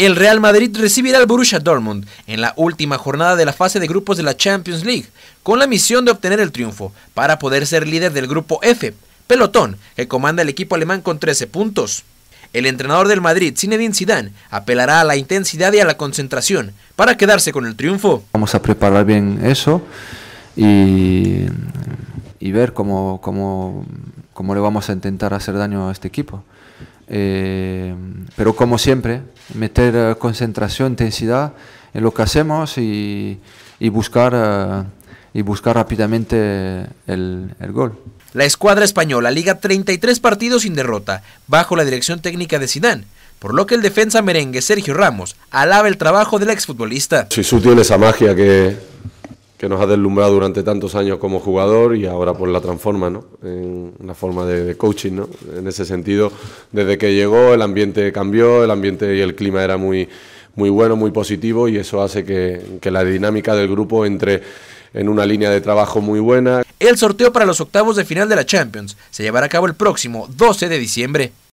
El Real Madrid recibirá al Borussia Dortmund en la última jornada de la fase de grupos de la Champions League, con la misión de obtener el triunfo para poder ser líder del grupo F, pelotón que comanda el equipo alemán con 13 puntos. El entrenador del Madrid, Zinedine Zidane, apelará a la intensidad y a la concentración para quedarse con el triunfo. Vamos a preparar bien eso y, ver cómo, cómo, cómo le vamos a intentar hacer daño a este equipo. Eh, pero como siempre, meter eh, concentración, intensidad en lo que hacemos y, buscar, eh, y buscar rápidamente el, gol. La escuadra española liga 33 partidos sin derrota, bajo la dirección técnica de Sidán, por lo que el defensa merengue Sergio Ramos alaba el trabajo del exfutbolista. Si tiene esa magia que, que nos ha deslumbrado durante tantos años como jugador y ahora pues la transforma ¿no? en una forma de, coaching. ¿no? En ese sentido, desde que llegó el ambiente cambió, el ambiente y el clima era muy, muy bueno, muy positivo y eso hace que, que la dinámica del grupo entre en una línea de trabajo muy buena. El sorteo para los octavos de final de la Champions se llevará a cabo el próximo 12 de diciembre.